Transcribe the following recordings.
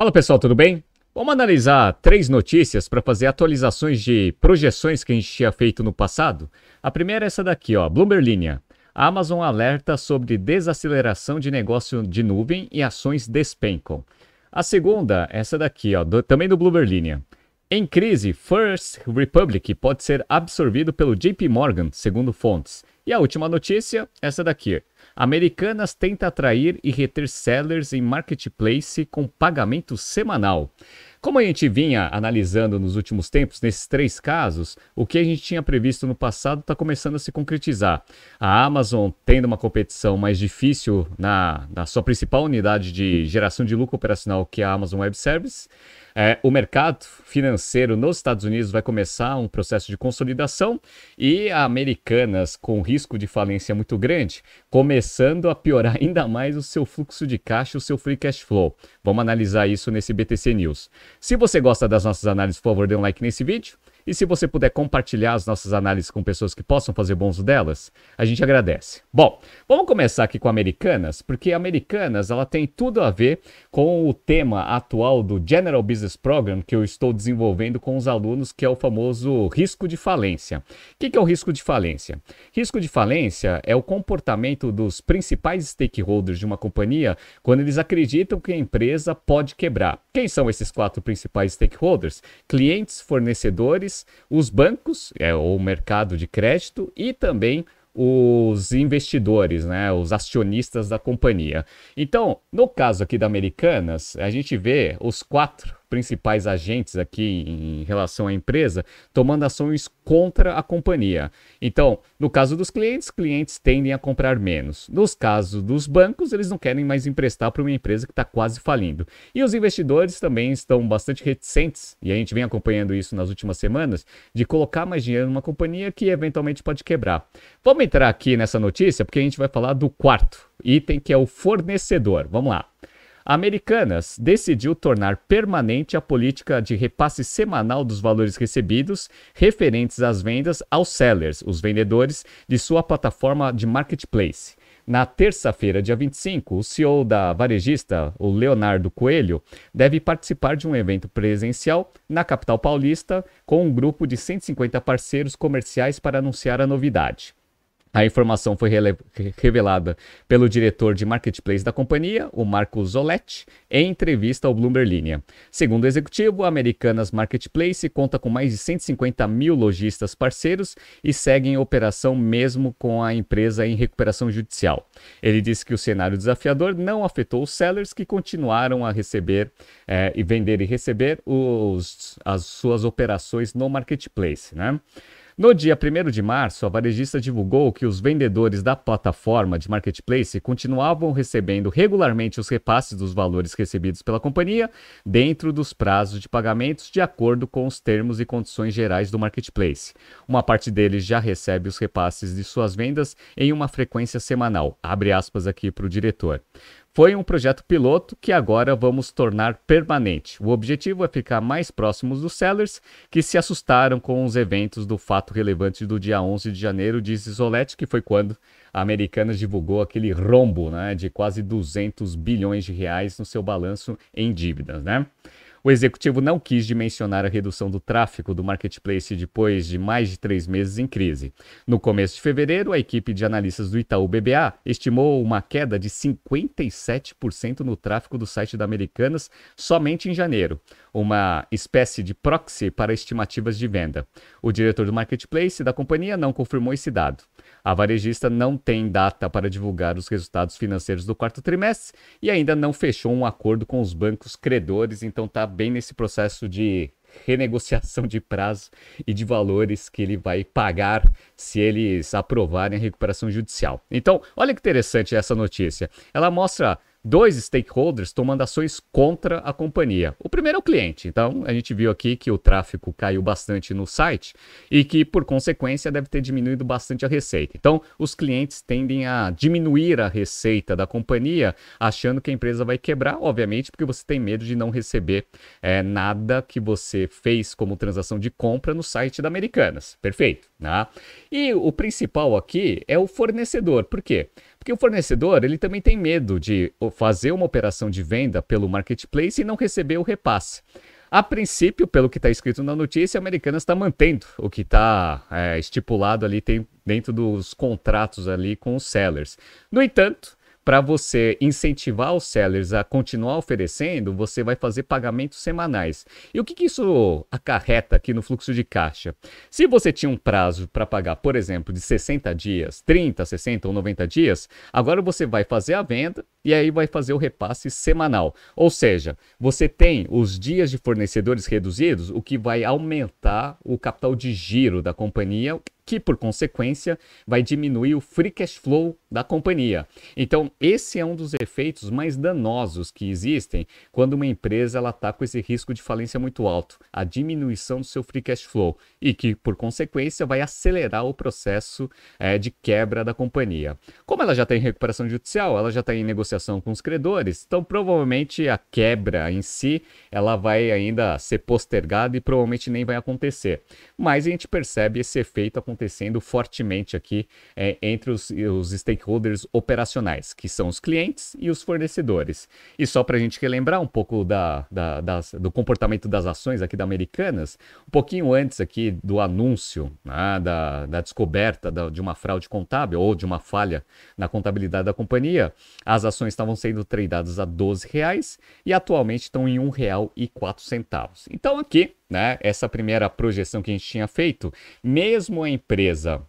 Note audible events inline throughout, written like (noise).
Fala pessoal, tudo bem? Vamos analisar três notícias para fazer atualizações de projeções que a gente tinha feito no passado? A primeira é essa daqui, ó, Bloomberg Linha. A Amazon alerta sobre desaceleração de negócio de nuvem e ações despencam. A segunda, essa daqui, ó, do, também do Bloomberg Linha. Em crise, First Republic pode ser absorvido pelo JP Morgan, segundo fontes. E a última notícia, essa daqui. Americanas tenta atrair e reter sellers em marketplace com pagamento semanal. Como a gente vinha analisando nos últimos tempos, nesses três casos, o que a gente tinha previsto no passado está começando a se concretizar. A Amazon, tendo uma competição mais difícil na, na sua principal unidade de geração de lucro operacional, que é a Amazon Web Services, é, o mercado financeiro nos Estados Unidos vai começar um processo de consolidação e a Americanas, com risco de falência muito grande, começando a piorar (laughs) ainda mais o seu fluxo de caixa, o seu free cash flow. Vamos analisar isso nesse BTC News. Se você gosta das nossas análises, por favor, dê um like nesse vídeo. E se você puder compartilhar as nossas análises com pessoas que possam fazer bons delas, a gente agradece. Bom, vamos começar aqui com Americanas, porque Americanas ela tem tudo a ver com o tema atual do General Business Program que eu estou desenvolvendo com os alunos, que é o famoso risco de falência. O que é o risco de falência? Risco de falência é o comportamento dos principais stakeholders de uma companhia quando eles acreditam que a empresa pode quebrar. Quem são esses quatro principais stakeholders? Clientes, fornecedores, os bancos, é, ou o mercado de crédito e também os investidores, né, os acionistas da companhia. Então, no caso aqui da Americanas, a gente vê os quatro principais agentes aqui em relação à empresa tomando ações contra a companhia. Então, no caso dos clientes, clientes tendem a comprar menos. Nos casos dos bancos, eles não querem mais emprestar para uma empresa que está quase falindo. E os investidores também estão bastante reticentes, e a gente vem acompanhando isso nas últimas semanas, de colocar mais dinheiro numa companhia que eventualmente pode quebrar. Vamos entrar aqui nessa notícia porque a gente vai falar do quarto item que é o fornecedor. Vamos lá. Americanas decidiu tornar permanente a política de repasse semanal dos valores recebidos referentes às vendas aos sellers, os vendedores, de sua plataforma de marketplace. Na terça-feira, dia 25, o CEO da varejista, o Leonardo Coelho, deve participar de um evento presencial na capital paulista com um grupo de 150 parceiros comerciais para anunciar a novidade. A informação foi revelada pelo diretor de marketplace da companhia, o Marco Zoletti, em entrevista ao Bloomberg Linha. Segundo o executivo, a Americanas Marketplace conta com mais de 150 mil lojistas parceiros e segue em operação mesmo com a empresa em recuperação judicial. Ele disse que o cenário desafiador não afetou os sellers que continuaram a receber eh, e vender e receber os, as suas operações no marketplace. Né? No dia 1 de março, a varejista divulgou que os vendedores da plataforma de marketplace continuavam recebendo regularmente os repasses dos valores recebidos pela companhia dentro dos prazos de pagamentos de acordo com os termos e condições gerais do marketplace. Uma parte deles já recebe os repasses de suas vendas em uma frequência semanal. Abre aspas aqui para o diretor. Foi um projeto piloto que agora vamos tornar permanente. O objetivo é ficar mais próximos dos sellers que se assustaram com os eventos do fato relevante do dia 11 de janeiro, diz Isolete, que foi quando a Americanas divulgou aquele rombo né, de quase 200 bilhões de reais no seu balanço em dívidas. Né? O executivo não quis dimensionar a redução do tráfego do marketplace depois de mais de três meses em crise. No começo de fevereiro, a equipe de analistas do Itaú BBA estimou uma queda de 57% no tráfego do site da Americanas somente em janeiro, uma espécie de proxy para estimativas de venda. O diretor do marketplace da companhia não confirmou esse dado. A varejista não tem data para divulgar os resultados financeiros do quarto trimestre e ainda não fechou um acordo com os bancos credores, então está bem nesse processo de renegociação de prazo e de valores que ele vai pagar se eles aprovarem a recuperação judicial. Então, olha que interessante essa notícia. Ela mostra dois stakeholders tomando ações contra a companhia. O primeiro é o cliente. Então, a gente viu aqui que o tráfego caiu bastante no site e que, por consequência, deve ter diminuído bastante a receita. Então, os clientes tendem a diminuir a receita da companhia, achando que a empresa vai quebrar, obviamente, porque você tem medo de não receber é, nada que você fez como transação de compra no site da Americanas. Perfeito. Né? E o principal aqui é o fornecedor. Por quê? que o fornecedor, ele também tem medo de fazer uma operação de venda pelo marketplace e não receber o repasse. A princípio, pelo que está escrito na notícia, a Americanas está mantendo o que está é, estipulado ali tem, dentro dos contratos ali com os sellers. No entanto, para você incentivar os sellers a continuar oferecendo, você vai fazer pagamentos semanais. E o que, que isso acarreta aqui no fluxo de caixa? Se você tinha um prazo para pagar, por exemplo, de 60 dias, 30, 60 ou 90 dias, agora você vai fazer a venda e aí vai fazer o repasse semanal. Ou seja, você tem os dias de fornecedores reduzidos, o que vai aumentar o capital de giro da companhia que por consequência vai diminuir o free cash flow da companhia. Então, esse é um dos efeitos mais danosos que existem quando uma empresa ela tá com esse risco de falência muito alto, a diminuição do seu free cash flow e que por consequência vai acelerar o processo é, de quebra da companhia. Como ela já está em recuperação judicial, ela já está em negociação com os credores, então provavelmente a quebra em si ela vai ainda ser postergada e provavelmente nem vai acontecer. Mas a gente percebe esse efeito acontecendo acontecendo fortemente aqui é, entre os, os stakeholders operacionais, que são os clientes e os fornecedores. E só para a gente relembrar um pouco da, da, das, do comportamento das ações aqui da Americanas, um pouquinho antes aqui do anúncio né, da, da descoberta da, de uma fraude contábil ou de uma falha na contabilidade da companhia, as ações estavam sendo tradeadas a R$ reais, e atualmente estão em R$ 1,04. Então aqui né? Essa primeira projeção que a gente tinha feito, mesmo a empresa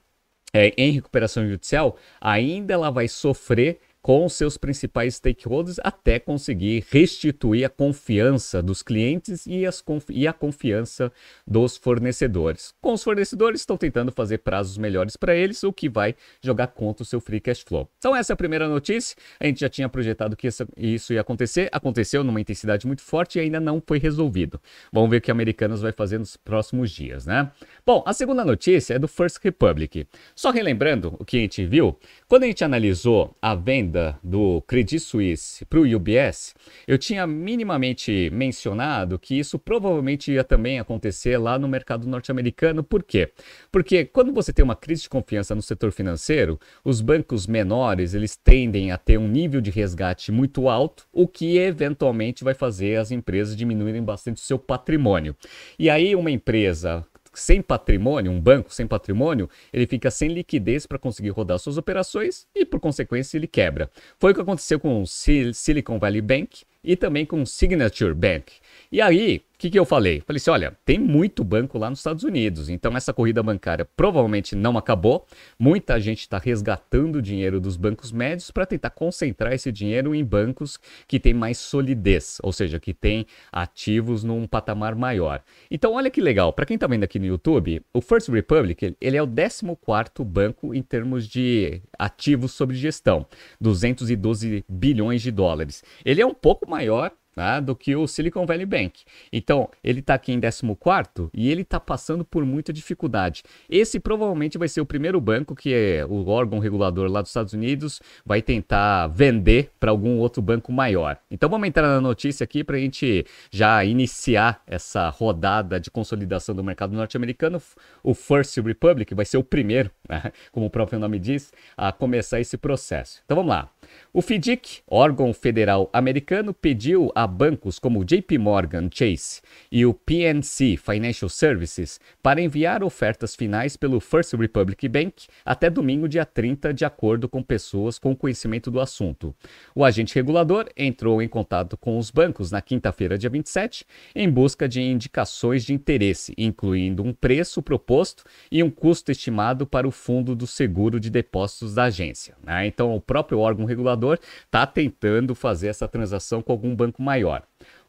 é, em recuperação judicial, ainda ela vai sofrer com seus principais stakeholders até conseguir restituir a confiança dos clientes e, e a confiança dos fornecedores. Com os fornecedores, estão tentando fazer prazos melhores para eles, o que vai jogar contra o seu free cash flow. Então, essa é a primeira notícia. A gente já tinha projetado que essa, isso ia acontecer, aconteceu numa intensidade muito forte e ainda não foi resolvido. Vamos ver o que a Americanas vai fazer nos próximos dias, né? Bom, a segunda notícia é do First Republic. Só relembrando o que a gente viu, quando a gente analisou a venda venda do Credit Suisse para o UBS, eu tinha minimamente mencionado que isso provavelmente ia também acontecer lá no mercado norte-americano. Por quê? Porque quando você tem uma crise de confiança no setor financeiro, os bancos menores eles tendem a ter um nível de resgate muito alto, o que eventualmente vai fazer as empresas diminuírem bastante o seu patrimônio. E aí uma empresa sem patrimônio, um banco sem patrimônio, ele fica sem liquidez para conseguir rodar suas operações e, por consequência, ele quebra. Foi o que aconteceu com o Silicon Valley Bank e também com o Signature Bank. E aí, que, que eu falei? Falei assim: olha, tem muito banco lá nos Estados Unidos, então essa corrida bancária provavelmente não acabou. Muita gente está resgatando dinheiro dos bancos médios para tentar concentrar esse dinheiro em bancos que têm mais solidez, ou seja, que têm ativos num patamar maior. Então, olha que legal, para quem está vendo aqui no YouTube, o First Republic ele é o 14 banco em termos de ativos sobre gestão, 212 bilhões de dólares. Ele é um pouco maior né, do que o Silicon Valley Bank. Então, ele está aqui em 14 e ele está passando por muita dificuldade. Esse provavelmente vai ser o primeiro banco que é o órgão regulador lá dos Estados Unidos vai tentar vender para algum outro banco maior. Então, vamos entrar na notícia aqui para a gente já iniciar essa rodada de consolidação do mercado norte-americano. O First Republic vai ser o primeiro, né, como o próprio nome diz, a começar esse processo. Então, vamos lá. O FDIC, órgão federal americano, pediu a bancos como JP Morgan Chase e o PNC Financial Services para enviar ofertas finais pelo First Republic Bank até domingo, dia 30, de acordo com pessoas com conhecimento do assunto. O agente regulador entrou em contato com os bancos na quinta-feira, dia 27, em busca de indicações de interesse, incluindo um preço proposto e um custo estimado para o fundo do seguro de depósitos da agência. Né? Então, o próprio órgão regulador regulador está tentando fazer essa transação com algum banco maior.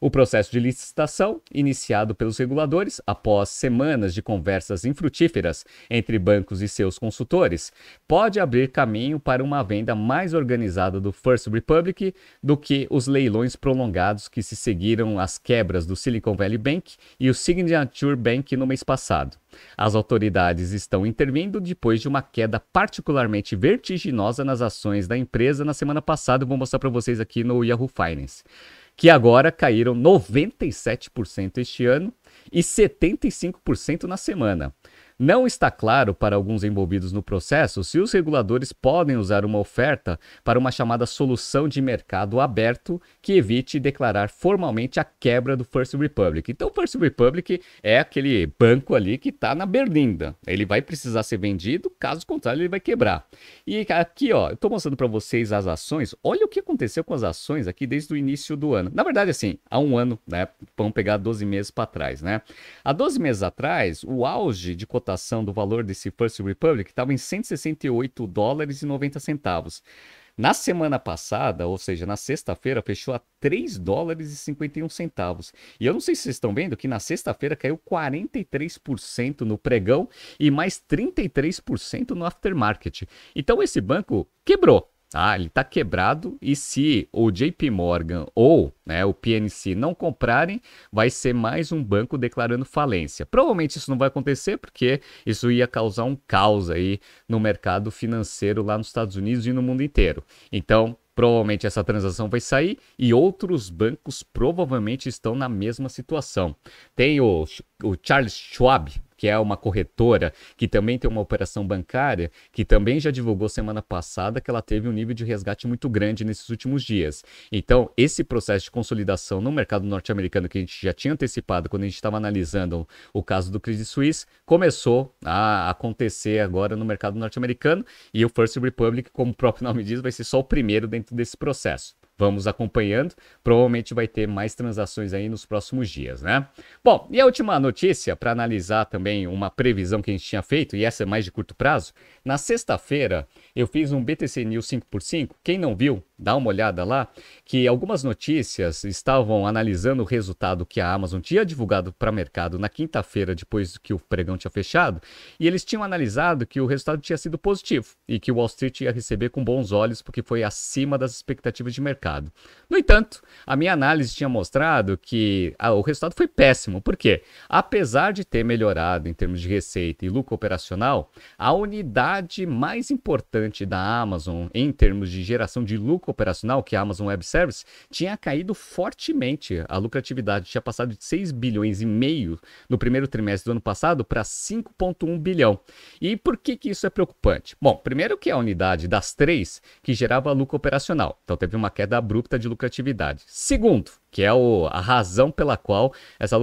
O processo de licitação, iniciado pelos reguladores após semanas de conversas infrutíferas entre bancos e seus consultores, pode abrir caminho para uma venda mais organizada do First Republic do que os leilões prolongados que se seguiram às quebras do Silicon Valley Bank e o Signature Bank no mês passado. As autoridades estão intervindo depois de uma queda particularmente vertiginosa nas ações da empresa na semana passada. Vou mostrar para vocês aqui no Yahoo Finance que agora caíram 97% este ano e 75% na semana. Não está claro para alguns envolvidos no processo se os reguladores podem usar uma oferta para uma chamada solução de mercado aberto que evite declarar formalmente a quebra do First Republic. Então, o First Republic é aquele banco ali que está na berlinda. Ele vai precisar ser vendido, caso contrário, ele vai quebrar. E aqui, ó, eu estou mostrando para vocês as ações. Olha o que aconteceu com as ações aqui desde o início do ano. Na verdade, assim, há um ano, né? Vamos pegar 12 meses para trás, né? Há 12 meses atrás, o auge de cotação cotação do valor desse First Republic estava em 168 dólares e 90 centavos. Na semana passada, ou seja, na sexta-feira, fechou a 3 dólares e 51 centavos. E eu não sei se vocês estão vendo que na sexta-feira caiu 43% no pregão e mais 33% no aftermarket. Então esse banco quebrou. Ah, Ele está quebrado e se o JP Morgan ou né, o PNC não comprarem, vai ser mais um banco declarando falência. Provavelmente isso não vai acontecer porque isso ia causar um caos aí no mercado financeiro lá nos Estados Unidos e no mundo inteiro. Então, provavelmente essa transação vai sair e outros bancos provavelmente estão na mesma situação. Tem o, o Charles Schwab, que é uma corretora, que também tem uma operação bancária, que também já divulgou semana passada que ela teve um nível de resgate muito grande nesses últimos dias. Então, esse processo de consolidação no mercado norte-americano que a gente já tinha antecipado quando a gente estava analisando o caso do Credit Suisse, começou a acontecer agora no mercado norte-americano e o First Republic, como o próprio nome diz, vai ser só o primeiro dentro desse processo vamos acompanhando. Provavelmente vai ter mais transações aí nos próximos dias, né? Bom, e a última notícia para analisar também uma previsão que a gente tinha feito, e essa é mais de curto prazo. Na sexta-feira, eu fiz um BTC News 5x5. Quem não viu, dá uma olhada lá, que algumas notícias estavam analisando o resultado que a Amazon tinha divulgado para o mercado na quinta-feira, depois que o pregão tinha fechado, e eles tinham analisado que o resultado tinha sido positivo e que o Wall Street ia receber com bons olhos porque foi acima das expectativas de mercado resultado. No entanto, a minha análise tinha mostrado que ah, o resultado foi péssimo, porque apesar de ter melhorado em termos de receita e lucro operacional, a unidade mais importante da Amazon em termos de geração de lucro operacional, que é a Amazon Web Service, tinha caído fortemente. A lucratividade tinha passado de 6 bilhões e meio no primeiro trimestre do ano passado para 5.1 bilhão. E por que que isso é preocupante? Bom, primeiro que é a unidade das três que gerava lucro operacional. Então teve uma queda abrupta de lucratividade. Segundo, que é o, a razão pela qual essa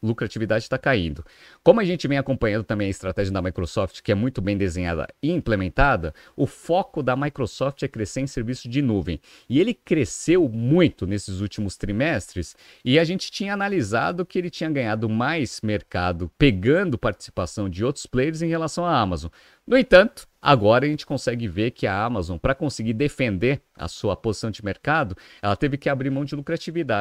lucratividade está caindo. Como a gente vem acompanhando também a estratégia da Microsoft, que é muito bem desenhada e implementada, o foco da Microsoft é crescer em serviço de nuvem. E ele cresceu muito nesses últimos trimestres, e a gente tinha analisado que ele tinha ganhado mais mercado pegando participação de outros players em relação à Amazon. No entanto, agora a gente consegue ver que a Amazon, para conseguir defender a sua posição de mercado, ela teve que abrir mão de lucratividade.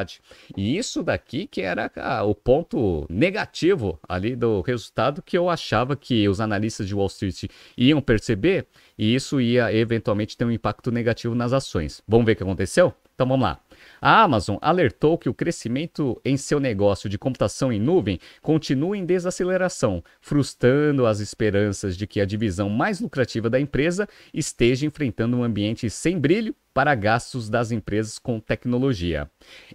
E isso daqui que era ah, o ponto negativo ali do resultado que eu achava que os analistas de Wall Street iam perceber e isso ia eventualmente ter um impacto negativo nas ações. Vamos ver o que aconteceu? Então vamos lá. A Amazon alertou que o crescimento em seu negócio de computação em nuvem continua em desaceleração, frustrando as esperanças de que a divisão mais lucrativa da empresa esteja enfrentando um ambiente sem brilho para gastos das empresas com tecnologia.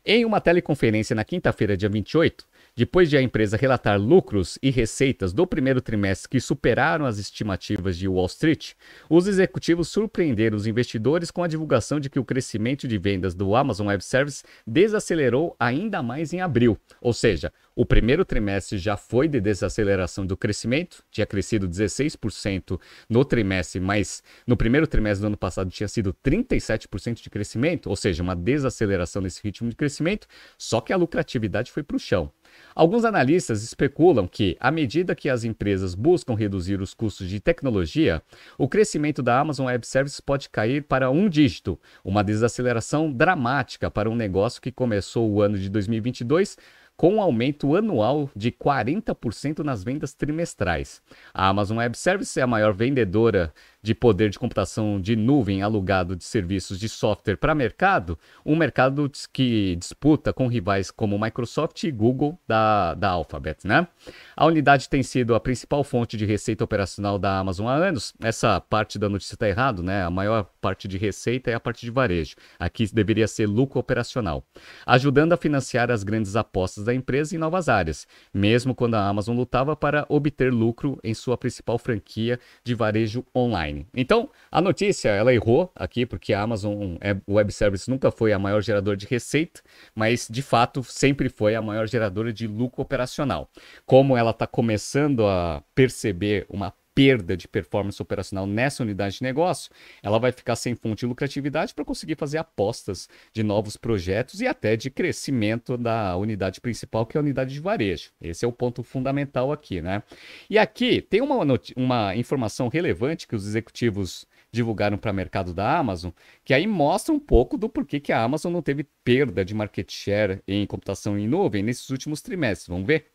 Em uma teleconferência na quinta-feira, dia 28, depois de a empresa relatar lucros e receitas do primeiro trimestre que superaram as estimativas de Wall Street, os executivos surpreenderam os investidores com a divulgação de que o crescimento de vendas do Amazon Web Services desacelerou ainda mais em abril. Ou seja, o primeiro trimestre já foi de desaceleração do crescimento, tinha crescido 16% no trimestre, mas no primeiro trimestre do ano passado tinha sido 37% de crescimento, ou seja, uma desaceleração nesse ritmo de crescimento, só que a lucratividade foi para o chão. Alguns analistas especulam que, à medida que as empresas buscam reduzir os custos de tecnologia, o crescimento da Amazon Web Services pode cair para um dígito, uma desaceleração dramática para um negócio que começou o ano de 2022 com um aumento anual de 40% nas vendas trimestrais. A Amazon Web Services é a maior vendedora de poder de computação de nuvem alugado de serviços de software para mercado, um mercado que disputa com rivais como Microsoft e Google da, da Alphabet. Né? A unidade tem sido a principal fonte de receita operacional da Amazon há anos. Essa parte da notícia está errada, né? A maior parte de receita é a parte de varejo. Aqui deveria ser lucro operacional, ajudando a financiar as grandes apostas da empresa em novas áreas, mesmo quando a Amazon lutava para obter lucro em sua principal franquia de varejo online online. Então, a notícia, ela errou aqui, porque a Amazon Web Services nunca foi a maior geradora de receita, mas de fato sempre foi a maior geradora de lucro operacional. Como ela está começando a perceber uma perda de performance operacional nessa unidade de negócio, ela vai ficar sem fonte de lucratividade para conseguir fazer apostas de novos projetos e até de crescimento da unidade principal, que é a unidade de varejo. Esse é o ponto fundamental aqui, né? E aqui tem uma, uma informação relevante que os executivos divulgaram para o mercado da Amazon, que aí mostra um pouco do porquê que a Amazon não teve perda de market share em computação em nuvem nesses últimos trimestres. Vamos ver?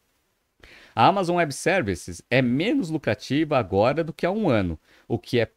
A Amazon Web Services é menos lucrativa agora do que há um ano, o que é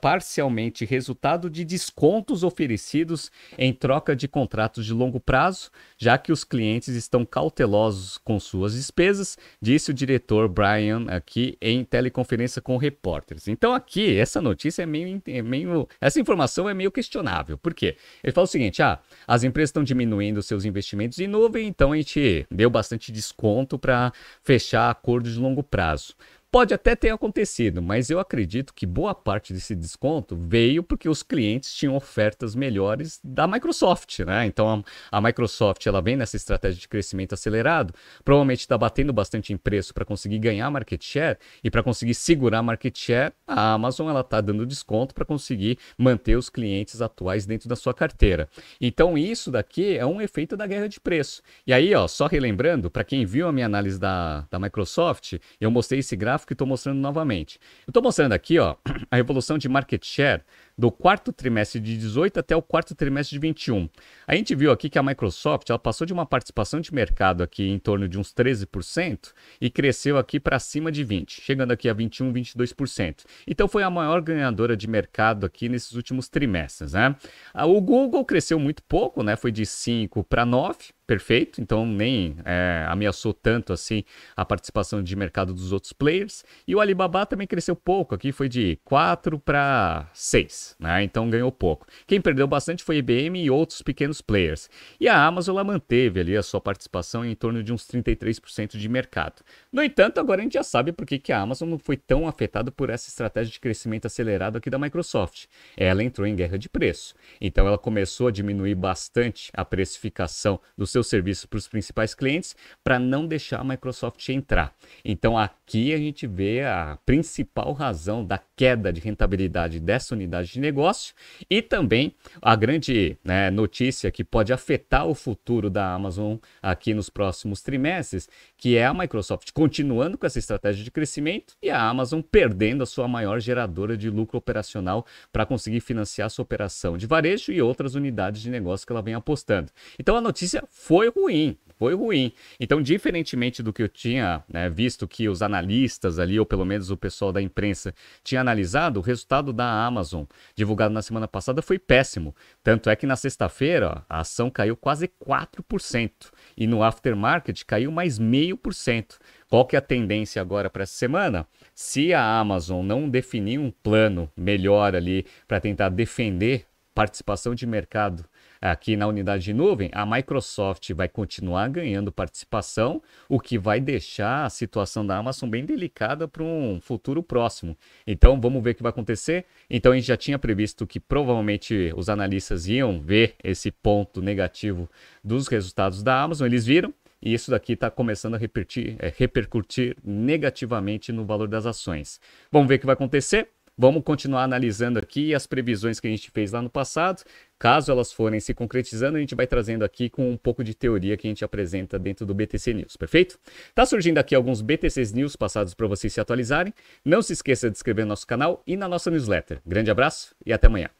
parcialmente resultado de descontos oferecidos em troca de contratos de longo prazo, já que os clientes estão cautelosos com suas despesas, disse o diretor Brian aqui em teleconferência com repórteres. Então aqui essa notícia é meio, é meio essa informação é meio questionável. porque Ele fala o seguinte: ah, as empresas estão diminuindo seus investimentos em nuvem, então a gente deu bastante desconto para fechar acordos de longo prazo. Pode até ter acontecido, mas eu acredito que boa parte desse desconto veio porque os clientes tinham ofertas melhores da Microsoft, né? Então a, a Microsoft ela vem nessa estratégia de crescimento acelerado, provavelmente está batendo bastante em preço para conseguir ganhar market share e para conseguir segurar market share, a Amazon ela está dando desconto para conseguir manter os clientes atuais dentro da sua carteira. Então isso daqui é um efeito da guerra de preço. E aí, ó, só relembrando, para quem viu a minha análise da, da Microsoft, eu mostrei esse gráfico gráfico e estou mostrando novamente. Eu estou mostrando aqui ó, (clears throat) a evolução de market share do quarto trimestre de 18 até o quarto trimestre de 21. A gente viu aqui que a Microsoft ela passou de uma participação de mercado aqui em torno de uns 13% e cresceu aqui para cima de 20, chegando aqui a 21, 22%. Então foi a maior ganhadora de mercado aqui nesses últimos trimestres, né? Ah, o Google cresceu muito pouco, né? Foi de 5 para 9, perfeito, então nem é, ameaçou tanto assim a participação de mercado dos outros players. E o Alibaba também cresceu pouco, aqui foi de 4 para 6 né? então ganhou pouco. Quem perdeu bastante foi a IBM e outros pequenos players. E a Amazon ela manteve ali a sua participação em torno de uns 33% de mercado. No entanto, agora a gente já sabe por que, que a Amazon não foi tão afetada por essa estratégia de crescimento acelerado aqui da Microsoft. Ela entrou em guerra de preço, então ela começou a diminuir bastante a precificação do seu serviço para os principais clientes para não deixar a Microsoft entrar. Então a Aqui a gente vê a principal razão da queda de rentabilidade dessa unidade de negócio e também a grande né, notícia que pode afetar o futuro da Amazon aqui nos próximos trimestres, que é a Microsoft continuando com essa estratégia de crescimento e a Amazon perdendo a sua maior geradora de lucro operacional para conseguir financiar sua operação de varejo e outras unidades de negócio que ela vem apostando. Então a notícia foi ruim, foi ruim. Então, diferentemente do que eu tinha né, visto que os analistas ali, ou pelo menos o pessoal da imprensa, tinha analisado, o resultado da Amazon, divulgado na semana passada, foi péssimo. Tanto é que na sexta-feira a ação caiu quase 4%. E no aftermarket caiu mais 0,5%. Qual que é a tendência agora para essa semana? Se a Amazon não definir um plano melhor ali para tentar defender participação de mercado aqui na unidade de nuvem, a Microsoft vai continuar ganhando participação, o que vai deixar a situação da Amazon bem delicada para um futuro próximo. Então vamos ver o que vai acontecer. Então a gente já tinha previsto que provavelmente os analistas iam ver esse ponto negativo dos resultados da Amazon, eles viram. E isso daqui está começando a é, repercutir negativamente no valor das ações. Vamos ver o que vai acontecer. Vamos continuar analisando aqui as previsões que a gente fez lá no passado. Caso elas forem se concretizando, a gente vai trazendo aqui com um pouco de teoria que a gente apresenta dentro do BTC News, perfeito? Tá surgindo aqui alguns BTC News passados para vocês se atualizarem. Não se esqueça de inscrever no nosso canal e na nossa newsletter. Grande abraço e até amanhã.